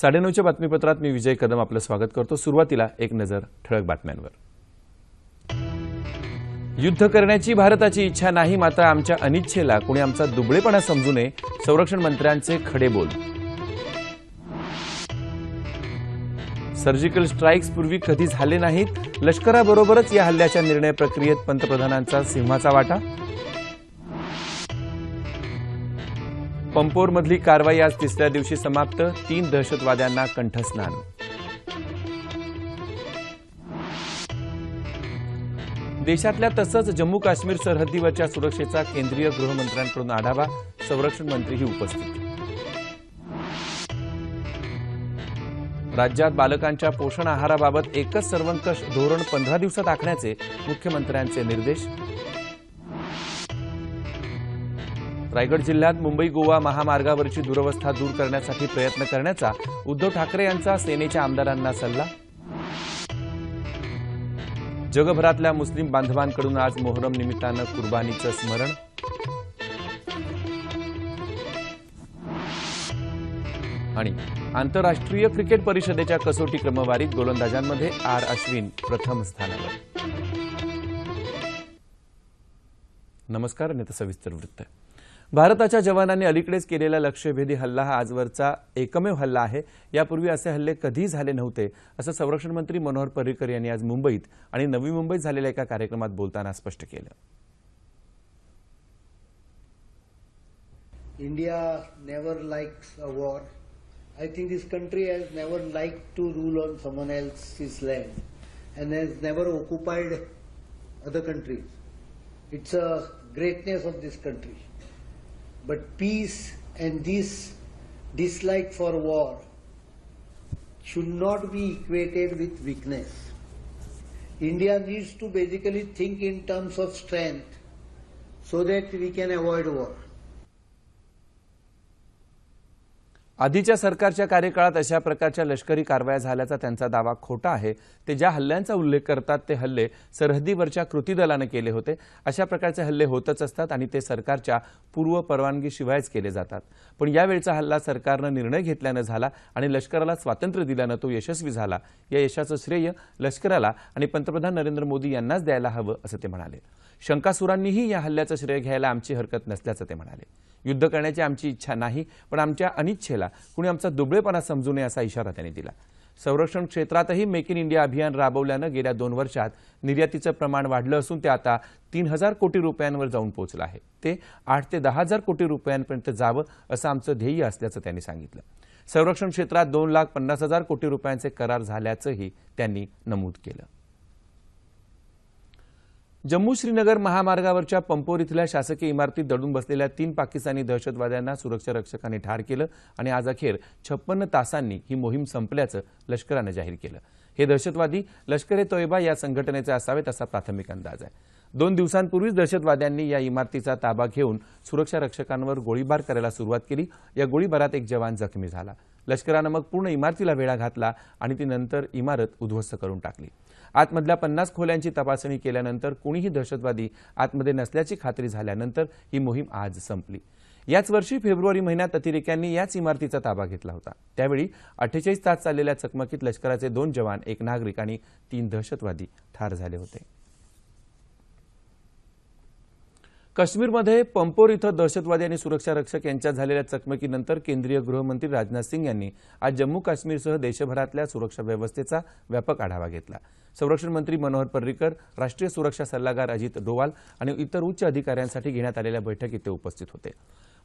साडेनऊच्या बातमीपत्रात मी विजय कदम आपलं स्वागत करतो सुरुवातीला एक नजर ठळक बातम्यांवर युद्ध करण्याची भारताची इच्छा नाही मात्र आमच्या अनिच्छेला कोणी आमचा दुबळेपणा समजू नये संरक्षण मंत्र्यांचे खडे बोल सर्जिकल स्ट्राईक्स पूर्वी कधी झाले नाहीत लष्कराबरोबरच या हल्ल्याच्या निर्णय प्रक्रियेत पंतप्रधानांचा सिंहाचा वाटा पंपोरमधली कारवाई आज तिसऱ्या दिवशी समाप्त तीन दहशतवाद्यांना कंठस्नान देशातल्या तसंच जम्मू काश्मीर सरहद्दीवरच्या सुरक्षेचा केंद्रीय गृहमंत्र्यांकडून आढावा संरक्षण मंत्रीही उपस्थित राज्यात बालकांच्या पोषण आहाराबाबत एकच सर्वंकष धोरण पंधरा दिवसात आखण्याचे मुख्यमंत्र्यांचे निर्देश रायगड जिल्ह्यात मुंबई गोवा महामार्गावरची दुरवस्था दूर करण्यासाठी प्रयत्न करण्याचा उद्धव ठाकरे यांचा सेनेच्या आमदारांना सल्ला जगभरातल्या मुस्लिम बांधवांकडून आज मोहरम निमित्तानं कुर्बानीचं स्मरण आणि आंतरराष्ट्रीय क्रिकेट परिषदेच्या कसोटी क्रमवारीत गोलंदाजांमध्ये आर अश्विन प्रथम स्थानावर नमस्कार नेता सविस्तर वृत्त भारताच्या जवानांनी अलीकडेच केलेला लक्ष्यभेदी हल्ला हा आजवरचा एकमेव हल्ला आहे यापूर्वी असे हल्ले कधी झाले नव्हते असं संरक्षण मंत्री मनोहर पर्रिकर यांनी आज मुंबईत आणि नवी मुंबईत झालेल्या एका कार्यक्रमात बोलताना स्पष्ट केलं India never likes a war I think this country has never like to rule on someone else land and has never occupied other countries it's a greatness of this country But peace and this dislike for war should not be equated with weakness. India needs to basically think in terms of strength so that we can avoid war. आधीच्या सरकारच्या कार्यकाळात अशा प्रकारच्या लष्करी कारवाया झाल्याचा त्यांचा दावा खोटा आहे ते ज्या हल्ल्यांचा उल्लेख करतात ते हल्ले सरहदीवरच्या कृती दलानं केले होते अशा प्रकारचे हल्ले होतच असतात आणि ते सरकारच्या पूर्व परवानगीशिवायच केले जातात पण यावेळचा हल्ला सरकारनं निर्णय घेतल्यानं झाला आणि लष्कराला स्वातंत्र्य दिल्यानं तो यशस्वी झाला या यशाचं श्रेय लष्कराला आणि पंतप्रधान नरेंद्र मोदी यांनाच द्यायला हवं असं ते म्हणाले शंकासुरांनीही या हल्ल्याचं श्रेय घ्यायला आमची हरकत नसल्याचं ते म्हणाले युद्ध करण्याची आमची इच्छा नाही पण आमच्या अनिच्छेला कुणी आमचा दुबळेपणा समजू नये असा इशारा त्यांनी दिला संरक्षण क्षेत्रातही मेक इन इंडिया अभियान राबवल्यानं गेल्या दोन वर्षात निर्यातीचं प्रमाण वाढलं असून ते आता तीन हजार कोटी रुपयांवर जाऊन पोहोचलं आहे ते आठ ते दहा हजार कोटी रुपयांपर्यंत जावं असं आमचं ध्येय असल्याचं त्यांनी सांगितलं संरक्षण क्षेत्रात दोन लाख पन्नास हजार कोटी रुपयांचे करार झाल्याचंही त्यांनी नमूद केलं जम्मू श्रीनगर महामार्गावरच्या पंपोर इथल्या शासकीय इमारतीत दडून बसलेल्या तीन पाकिस्तानी दहशतवाद्यांना सुरक्षा रक्षकांनी ठार केलं आणि आज अखेर छप्पन्न तासांनी ही मोहीम संपल्याचं लष्करानं जाहीर केलं हे दहशतवादी लष्कर ए तोयबा या संघटनेचे असावेत असा प्राथमिक अंदाज आहे दोन दिवसांपूर्वीच दहशतवाद्यांनी या इमारतीचा ताबा घेऊन सुरक्षा रक्षकांवर गोळीबार करायला सुरुवात केली या गोळीबारात एक जवान जखमी झाला लष्करानं मग पूर्ण इमारतीला वेढा घातला आणि ती नंतर इमारत उद्ध्वस्त करून टाकली आतमधल्या पन्नास खोल्यांची तपासणी केल्यानंतर कोणीही दहशतवादी आतमध्ये नसल्याची खात्री झाल्यानंतर ही मोहीम आज संपली याच वर्षी फेब्रुवारी महिन्यात अतिरेक्यांनी याच इमारतीचा ताबा घेतला होता त्यावेळी अठ्ठेचाळीस तास चाललेल्या चकमकीत लष्कराचे दोन जवान एक नागरिक आणि तीन दहशतवादी ठार झाले होते काश्मीरमध्ये पंपोर इथं दहशतवादी आणि सुरक्षा रक्षक यांच्यात झालेल्या चकमकीनंतर केंद्रीय गृहमंत्री राजनाथ सिंग यांनी आज जम्मू काश्मीरसह देशभरातल्या सुरक्षा व्यवस्थेचा व्यापक आढावा घेतला संरक्षण मंत्री मनोहर पर्रिकर राष्ट्रीय सुरक्षा सल्लागार अजित डोवाल आणि इतर उच्च अधिकाऱ्यांसाठी घेण्यात आलेल्या बैठकीत ते उपस्थित होते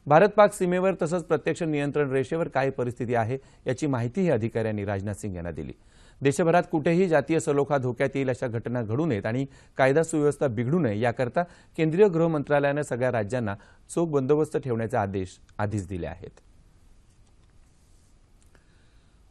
भारत पाक सीमेवर तसंच प्रत्यक्ष नियंत्रण रेषेवर काय परिस्थिती आहे याची माहितीही अधिकाऱ्यांनी राजनाथ सिंग यांना दिली देशभरात कुठेही जातीय सलोखा धोक्यात येईल अशा घटना घडू नयेत आणि कायदा सुव्यवस्था बिघडू नये याकरता केंद्रीय गृह मंत्रालयानं सगळ्या राज्यांना चोख बंदोबस्त ठेवण्याचे आदेश आधीच दिले आहेत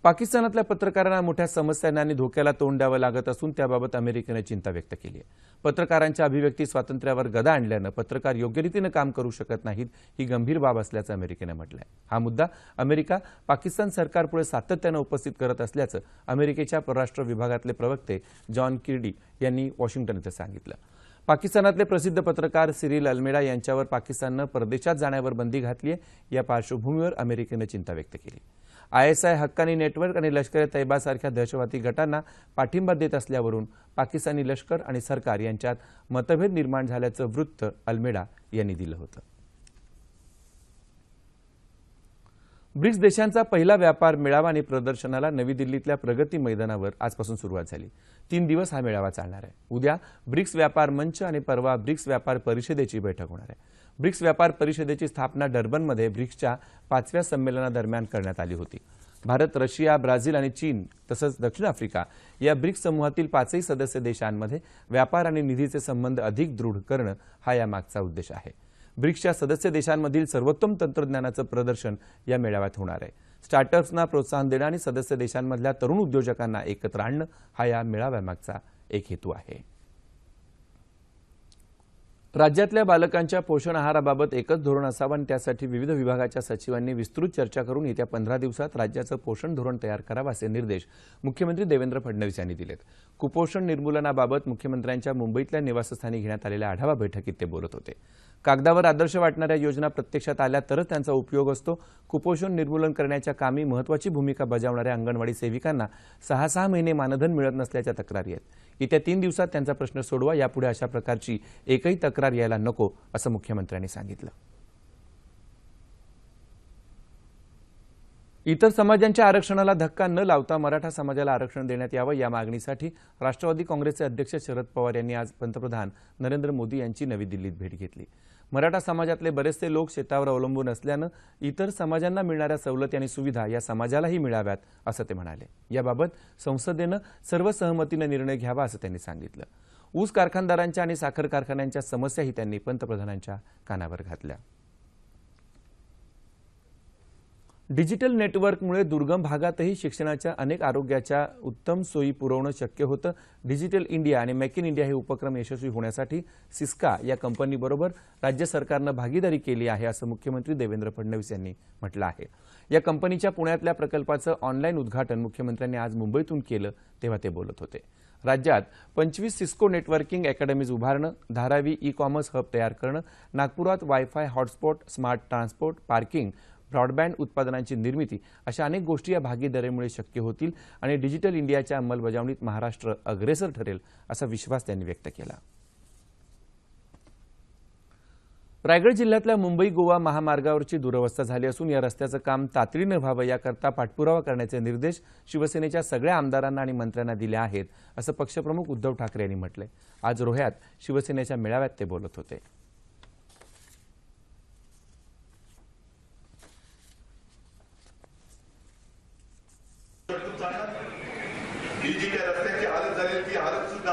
पाकिस्तानातल्या पत्रकारांना मोठ्या समस्यांना आणि धोक्याला तोंड द्यावं लागत असून त्याबाबत अमेरिकेनं चिंता व्यक्त केली आहे पत्रकारांच्या अभिव्यक्ती स्वातंत्र्यावर गदा आणल्यानं पत्रकार योग्य रीतीनं काम करू शकत नाहीत ही गंभीर बाब असल्याचं अमेरिकेनं म्हटलं आहे हा मुद्दा अमेरिका पाकिस्तान सरकारपुढे सातत्यानं उपस्थित करत असल्याचं अमेरिकेच्या परराष्ट्र विभागातले प्रवक्ते जॉन किर्डी यांनी वॉशिंग्टन इथं सांगितलं पाकिस्तानातले प्रसिद्ध पत्रकार सिरिल अल्मेडा यांच्यावर पाकिस्ताननं परदेशात जाण्यावर बंदी घातली आहे या पार्श्वभूमीवर अमेरिकेनं चिंता व्यक्त केली आयएसआय हक्कानी नेटवर्क आणि लष्कर ए तैबासारख्या दहशतवादी गटांना पाठिंबा देत असल्यावरून पाकिस्तानी लष्कर आणि सरकार यांच्यात मतभेद निर्माण झाल्याचं वृत्त अल्मेडा यांनी दिलं होतं ब्रिक्स देशांचा पहिला व्यापार मेळावा आणि प्रदर्शनाला नवी दिल्लीतल्या प्रगती मैदानावर आजपासून सुरुवात झाली तीन दिवस हा मेळावा चालणार आहे उद्या ब्रिक्स व्यापार मंच आणि परवा ब्रिक्स व्यापार परिषदेची बैठक होणार आहे ब्रिक्स व्यापार परिषदेची स्थापना डर्बनमध्ये ब्रिक्सच्या पाचव्या संमेलनादरम्यान करण्यात आली होती भारत रशिया ब्राझील आणि चीन तसंच दक्षिण आफ्रिका या ब्रिक्स समूहातील पाचही सदस्य देशांमध्ये व्यापार आणि निधीचे संबंध अधिक दृढ करणं हा यामागचा उद्देश आहे ब्रिक्सच्या सदस्य देशांमधील सर्वोत्तम तंत्रज्ञानाचं प्रदर्शन या मेळाव्यात होणार आहे स्टार्टअप्सना प्रोत्साहन देणं आणि सदस्य देशांमधल्या तरुण उद्योजकांना एकत्र आणणं हा या मेळाव्यामागचा एक हेतू आहे राज्यातल्या बालकांच्या पोषण आहाराबाबत एकच धोरण असावं आणि त्यासाठी विविध विभागाच्या सचिवांनी विस्तृत चर्चा करून येत्या पंधरा दिवसात राज्याचं पोषण धोरण तयार करावं असे निर्देश मुख्यमंत्री देवेंद्र फडणवीस यांनी दिलेत कुपोषण निर्मूलनाबाबत मुख्यमंत्र्यांच्या मुंबईतल्या निवासस्थानी घेण्यात आलेल्या आढावा बैठकीत ते बोलत होते कागदावर आदर्श वाटणाऱ्या योजना प्रत्यक्षात आल्या तरच त्यांचा उपयोग असतो कुपोषण निर्मूलन करण्याच्या कामी महत्वाची भूमिका बजावणाऱ्या अंगणवाडी सेविकांना सहा सहा महिने मानधन मिळत नसल्याच्या तक्रारी आहेत येत्या तीन दिवसात त्यांचा प्रश्न सोडवा यापुढे अशा प्रकारची एकही तक्रार यायला नको असं मुख्यमंत्र्यांनी सांगितलं इतर समाजांच्या आरक्षणाला धक्का न लावता मराठा समाजाला आरक्षण देण्यात यावं या मागणीसाठी राष्ट्रवादी काँग्रेसचे अध्यक्ष शरद पवार यांनी आज पंतप्रधान नरेंद्र मोदी यांची नवी दिल्लीत भेट घेतली मराठा समाजातले बरेचसे लोक शेतावर अवलंबून असल्यानं इतर समाजांना मिळणाऱ्या सवलती आणि सुविधा या समाजालाही मिळाव्यात असं ते म्हणाले याबाबत संसदेनं सर्व सहमतीनं निर्णय घ्यावा असं त्यांनी सांगितलं ऊस कारखानदारांच्या आणि साखर कारखान्यांच्या समस्याही त्यांनी पंतप्रधानांच्या कानावर घातल्या डिजिटल नेटवर्कमुळे दुर्गम भागातही शिक्षणाच्या अनेक आरोग्याच्या उत्तम सोयी पुरवणं शक्य होतं डिजिटल इंडिया आणि मेक इन इंडिया हे उपक्रम यशस्वी होण्यासाठी सिस्का या कंपनीबरोबर राज्य सरकारनं भागीदारी केली आहे असं मुख्यमंत्री देवेंद्र फडणवीस यांनी म्हटलं आहे या कंपनीच्या पुण्यातल्या प्रकल्पाचं ऑनलाईन उद्घाटन मुख्यमंत्र्यांनी आज मुंबईतून केलं तेव्हा ते बोलत होते राज्यात पंचवीस सिस्को नेटवर्किंग अकॅडमीज उभारणं धारावी ई कॉमर्स हब तयार करणं नागपुरात wifi hotspot smart transport parking broadband उत्पादनांची निर्मिती अशा अनेक गोष्टी या भागीदारीमुळे शक्य होतील आणि डिजिटल इंडियाच्या अंमलबजावणीत महाराष्ट्र अग्रेसर ठरेल असा विश्वास त्यांनी व्यक्त केला रायगड जिल्ह्यातल्या मुंबई गोवा महामार्गावरची दुरवस्था झाली असून या रस्त्याचं काम तातडीनं व्हावं याकरता पाठपुरावा करण्याचे निर्देश शिवसेनेच्या सगळ्या आमदारांना आणि मंत्र्यांना दिले आहेत असं पक्षप्रमुख उद्धव ठाकरे यांनी म्हटलं आज रोह्यात शिवसेनेच्या मेळाव्यात ते बोलत होते ही जी काही रस्त्याची हालत झालेली ती हालत सुद्धा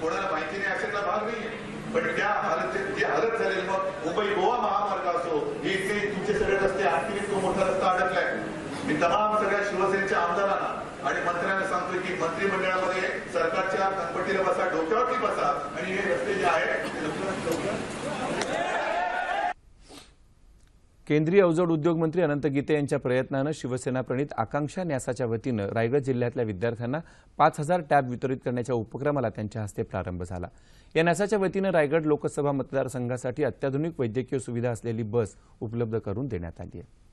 कोणाला माहिती नाही असेल भाग नाही पण त्या हालत जी हालत झालेली मग मुंबई गोवा महामार्ग असो हे जे तुमचे सगळे रस्ते आणखी तो मोठा रस्ता अडकलाय मी तमाम सगळ्या शिवसेनेच्या आमदारांना आणि मंत्र्यांना सांगतोय की मंत्रिमंडळामध्ये सरकारच्या कनपटीला बसा डोक्यावरती बसा आणि हे रस्ते जे आहेत ते लवकरात लवकर केंद्रीय अवजड उद्योग मंत्री अनंत गीते यांच्या प्रयत्नानं शिवसेनाप्रणीत आकांक्षा न्यासाच्या वतीनं रायगड जिल्ह्यातल्या विद्यार्थ्यांना पाच हजार टॅब वितरित करण्याच्या उपक्रमाला त्यांच्या हस्ते प्रारंभ झाला या न्यासाच्या वतीनं रायगड लोकसभा मतदारसंघासाठी अत्याधुनिक वैद्यकीय सुविधा असलेली बस उपलब्ध करून देण्यात आली आहे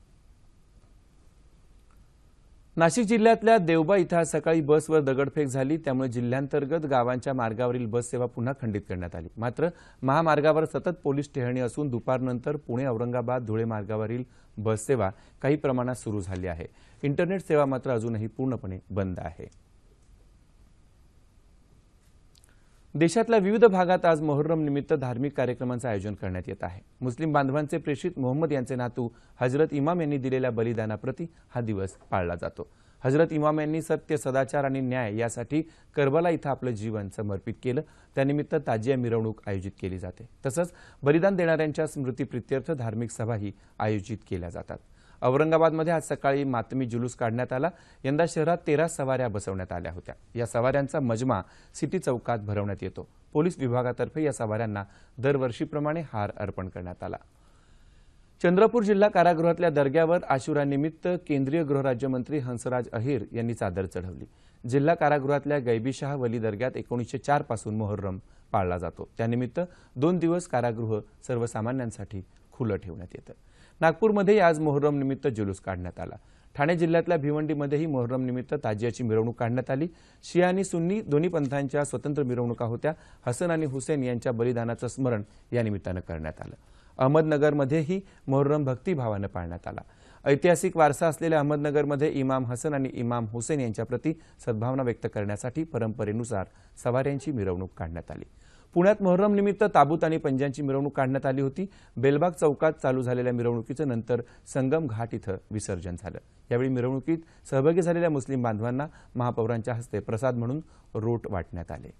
नाशिक जिल्ह्यातल्या देवबा इथं आज सकाळी बसवर दगडफेक झाली त्यामुळे जिल्ह्यांतर्गत गावांच्या मार्गावरील बस सेवा पुन्हा खंडित करण्यात आली मात्र महामार्गावर सतत पोलीस टेहणी असून दुपारनंतर पुणे औरंगाबाद धुळे मार्गावरील बस सेवा काही प्रमाणात सुरू झाली आहे इंटरनेट सेवा मात्र अजूनही पूर्णपणे बंद आहे देशातल्या विविध भागात आज मोहरम निमित्त धार्मिक कार्यक्रमांचं आयोजन करण्यात येत आहे मुस्लिम बांधवांचे प्रेषित मोहम्मद यांचे नातू हजरत इमाम यांनी दिलेल्या बलिदानाप्रती हा दिवस पाळला जातो हजरत इमाम यांनी सत्य सदाचार आणि न्याय यासाठी करबला इथं आपलं जीवन समर्पित केलं त्यानिमित्त ताजिया मिरवणूक आयोजित केली जाते तसंच बलिदान देणाऱ्यांच्या स्मृतीप्रित्यर्थ धार्मिक सभाही आयोजित केल्या जातात औरंगाबादमध्ये आज सकाळी मातमी जुलूस काढण्यात आला यंदा शहरात तेरा सवाऱ्या बसवण्यात आल्या होत्या या सवाऱ्यांचा मजमा सिटी चौकात भरवण्यात येतो पोलीस विभागातर्फे या सवाऱ्यांना दरवर्षीप्रमाणे हार अर्पण करण्यात आला चंद्रपूर जिल्हा कारागृहातल्या दर्ग्यावर आशुरानिमित्त केंद्रीय गृहराज्यमंत्री हंसराज अहिर यांनी चादर चढवली जिल्हा कारागृहातल्या गैबीशाह वली दर्ग्यात एकोणीसशे चार पासून मोहर्रम पाळला जातो त्यानिमित्त दोन दिवस कारागृह सर्वसामान्यांसाठी खुलं ठेवण्यात येतं नागपूरमध्ये आज मोहरम निमित्त जुलूस काढण्यात आला ठाणे जिल्ह्यातल्या भिवंडीमध्येही मोहरम निमित्त ताजियाची मिरवणूक काढण्यात आली शिया आणि सुन्नी दोन्ही पंथांच्या स्वतंत्र मिरवणुका होत्या हसन आणि हुसेन यांच्या बलिदानाचं स्मरण या निमित्तानं करण्यात आलं अहमदनगरमध्येही मोहरम भक्तिभावानं पाळण्यात आला ऐतिहासिक वारसा असलेल्या अहमदनगरमध्ये इमाम हसन आणि इमाम हुसेन यांच्याप्रती सद्भावना व्यक्त करण्यासाठी परंपरेनुसार सवाऱ्यांची मिरवणूक काढण्यात आली पुण्यात मोहरमनिमित्त निमित्त ताबूत आणि पंजांची मिरवणूक काढण्यात आली होती बेलबाग चौकात चालू झालेल्या मिरवणुकीचं नंतर संगम घाट इथं विसर्जन झालं यावेळी मिरवणुकीत सहभागी झालेल्या मुस्लिम बांधवांना महापौरांच्या हस्ते प्रसाद म्हणून रोट वाटण्यात आले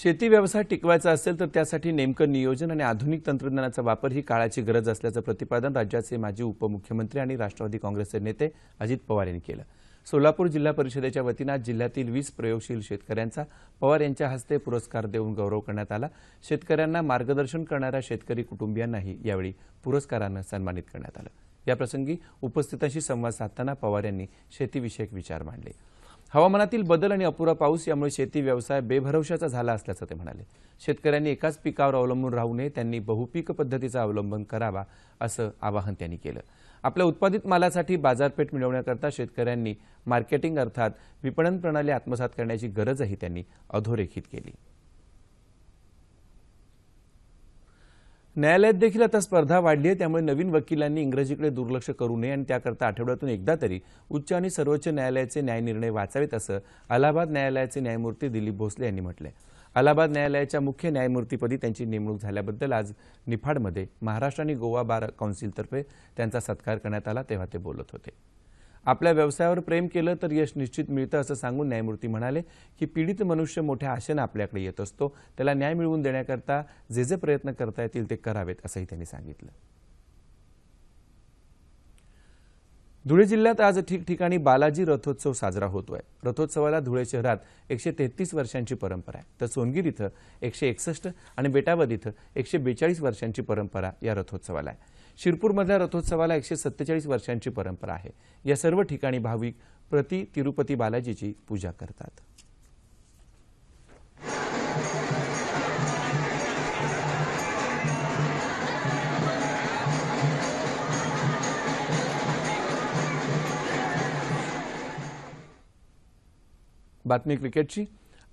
शेती व्यवसाय टिकवायचा असेल तर त्यासाठी नेमकं नियोजन आणि आधुनिक तंत्रज्ञानाचा वापर ही काळाची गरज असल्याचं प्रतिपादन राज्याचे माजी उपमुख्यमंत्री आणि राष्ट्रवादी काँग्रेसचे नेते अजित पवार यांनी केलं सोलापूर जिल्हा परिषदेच्या वतीनं आज जिल्ह्यातील वीस प्रयोगशील शेतकऱ्यांचा पवार यांच्या हस्ते पुरस्कार देऊन गौरव करण्यात आला शेतकऱ्यांना मार्गदर्शन करणाऱ्या शेतकरी कुटुंबियांनाही यावेळी पुरस्कारानं सन्मानित करण्यात आलं याप्रसंगी उपस्थितांशी संवाद साधताना पवार यांनी शेतीविषयक विचार मांडले हवामानातील बदल आणि अपुरा पाऊस यामुळे शेती व्यवसाय बेभरवशाचा झाला असल्याचं ते म्हणाले शेतकऱ्यांनी एकाच पिकावर अवलंबून राहू नये त्यांनी बहुपीक पद्धतीचा अवलंबन करावा असं आवाहन त्यांनी केलं आपल्या उत्पादित मालासाठी बाजारपेठ मिळवण्याकरता शेतकऱ्यांनी मार्केटिंग अर्थात विपणन प्रणाली आत्मसात करण्याची गरजही त्यांनी अधोरेखित केली न्यायालयात देखील आता स्पर्धा वाढली आहे त्यामुळे नवीन वकिलांनी इंग्रजीकडे दुर्लक्ष करू नये आणि त्याकरता आठवड्यातून एकदा तरी उच्च आणि सर्वोच्च न्यायालयाचे न्यायनिर्णय वाचावेत असं अलाहाबाद न्यायालयाचे न्यायमूर्ती दिलीप भोसले यांनी म्हटलं अलाहाबाद न्यायालयाच्या मुख्य न्यायमूर्तीपदी त्यांची नेमणूक झाल्याबद्दल आज निफाडमध्ये महाराष्ट्र आणि गोवा बार काउन्सिलतर्फे त्यांचा सत्कार करण्यात आला तेव्हा ते बोलत होते आपल्या व्यवसायावर प्रेम केलं तर यश निश्चित मिळतं असं सांगून न्यायमूर्ती म्हणाले की पीडित मनुष्य मोठ्या आशेनं आपल्याकडे येत असतो त्याला न्याय मिळवून देण्याकरता जे जे प्रयत्न करता येतील ते करावेत असंही त्यांनी सांगितलं धुळे जिल्ह्यात आज ठिकठिकाणी बालाजी रथोत्सव साजरा होतोय रथोत्सवाला धुळे शहरात एकशे तेहतीस वर्षांची परंपरा आहे तर सोनगीर इथं एकशे एकसष्ट आणि बेटावद इथं एकशे बेचाळीस वर्षांची परंपरा या रथोत्सवाला आहे शिरपूरमधल्या रथोत्सवाला एकशे सत्तेचाळीस वर्षांची परंपरा आहे या सर्व ठिकाणी भाविक प्रति तिरुपती बालाजीची पूजा करतात बातमी क्रिकेटची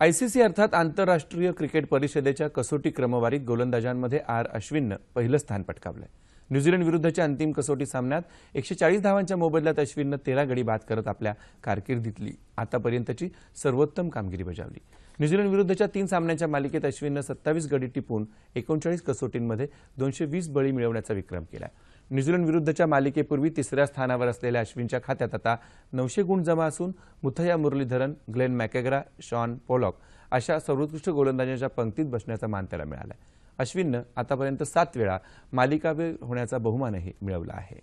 आयसीसी अर्थात आंतरराष्ट्रीय क्रिकेट परिषदेच्या कसोटी क्रमवारीत गोलंदाजांमध्ये आर अश्विननं पहिलं स्थान पटकावलं आहे न्यूझीलंड विरुद्धच्या अंतिम कसोटी सामन्यात एकशे चाळीस धावांच्या मोबदल्यात अश्विननं तेरा गडी बाद करत आपल्या कारकिर्दीतली आतापर्यंतची सर्वोत्तम कामगिरी बजावली न्यूझीलंड विरुद्धच्या तीन सामन्यांच्या मालिकेत अश्विननं सत्तावीस गडी टिपून एकोणचाळीस कसोटींमध्ये दोनशे वीस बळी मिळवण्याचा विक्रम केला न्यूझीलंड विरुद्धच्या मालिकेपूर्वी तिसऱ्या स्थानावर असलेल्या अश्विनच्या खात्यात आता नऊशे गुण जमा असून Muttiah Muralitharan Glenn McGrath Shaun Pollock अशा सर्वोत्कृष्ट गोलंदाजांच्या पंक्तीत बसण्याचा मान त्याला मिळाला आहे अश्विननं आतापर्यंत सात वेळा मालिकावीर होण्याचा बहुमानही मिळवला आहे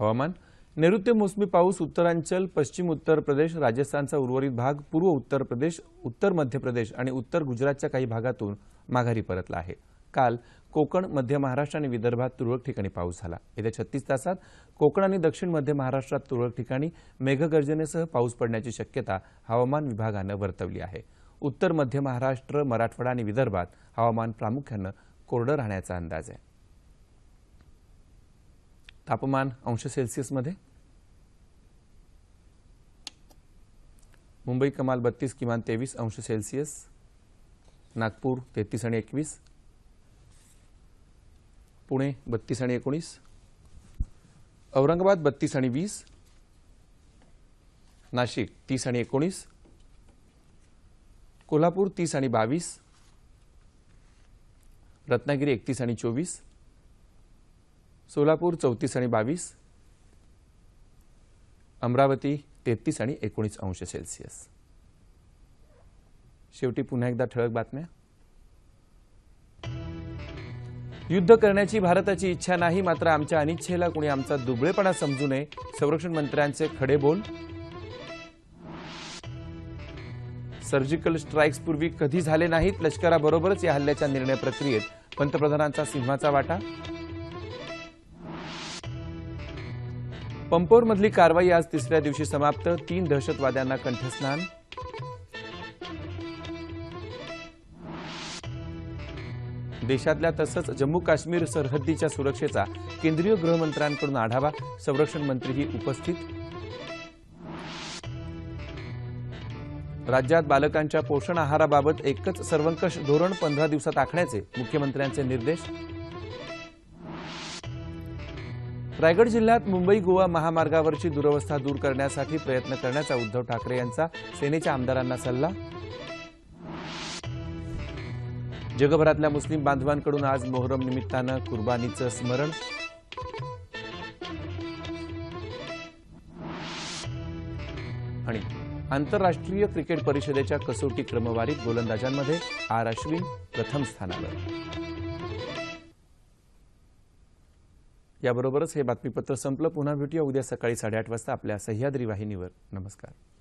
हवामान नैऋत्य मोसमी पाऊस उत्तरांचल पश्चिम उत्तर प्रदेश राजस्थानचा उर्वरित भाग पूर्व उत्तर प्रदेश उत्तर मध्य प्रदेश आणि उत्तर गुजरातच्या काही भागातून माघारी परतला आहे काल कोकण मध्य महाराष्ट्र आणि विदर्भात तुरळक ठिकाणी पाऊस झाला येत्या छत्तीस तासात कोकण आणि दक्षिण मध्य महाराष्ट्रात तुरळक ठिकाणी मेघगर्जनेसह पाऊस पडण्याची शक्यता हवामान विभागानं वर्तवली आहे उत्तर मध्य महाराष्ट्र मराठवाडा आणि विदर्भात हवामान प्रामुख्यानं कोरडं राहण्याचा अंदाज आहे तापमान अंश सेल्सिअसमध्ये मुंबई कमाल बत्तीस किमान तेवीस अंश सेल्सिअस नागपूर तेहतीस आणि एकवीस पुणे बत्तीस आणि एकोणीस औरंगाबाद बत्तीस आणि वीस नाशिक तीस आणि एकोणीस कोल्हापूर तीस आणि बावीस रत्नागिरी एकतीस आणि चोवीस सोलापूर चौतीस आणि बावीस अमरावती तेहतीस आणि एकोणीस अंश सेल्सिअस शेवटी पुन्हा एकदा ठळक बातम्या युद्ध करण्याची भारताची इच्छा नाही मात्र आमच्या अनिच्छेला कुणी आमचा दुबळेपणा समजू नये संरक्षण मंत्र्यांचे खडे बोल सर्जिकल स्ट्राईक्सपूर्वी कधी झाले नाहीत लष्कराबरोबरच या हल्ल्याच्या निर्णय प्रक्रियेत पंतप्रधानांचा सिंहाचा वाटा पंपोरमधली कारवाई आज तिसऱ्या दिवशी समाप्त तीन दहशतवाद्यांना कंठस्नान देशातल्या तसंच जम्मू काश्मीर सरहद्दीच्या सुरक्षेचा केंद्रीय गृहमंत्र्यांकडून आढावा संरक्षण मंत्रीही उपस्थित राज्यात बालकांच्या पोषण आहाराबाबत एकच सर्वंकष धोरण पंधरा दिवसात आखण्याचे मुख्यमंत्र्यांचे निर्देश रायगड जिल्ह्यात मुंबई गोवा महामार्गावरची दुरवस्था दूर करण्यासाठी प्रयत्न करण्याचा उद्धव ठाकरे यांचा सेनेच्या आमदारांना सल्ला जगभरातल्या मुस्लिम बांधवांकडून आज मोहरम निमित्तानं कुर्बानीचं स्मरण आणि आंतरराष्ट्रीय क्रिकेट परिषदेच्या कसोटी क्रमवारीत गोलंदाजांमध्ये आर अश्विन प्रथम स्थानावर याबरोबरच हे बातमीपत्र संपलं पुन्हा भेटूया उद्या सकाळी साडेआठ वाजता आपल्या सह्याद्री वाहिनीवर नमस्कार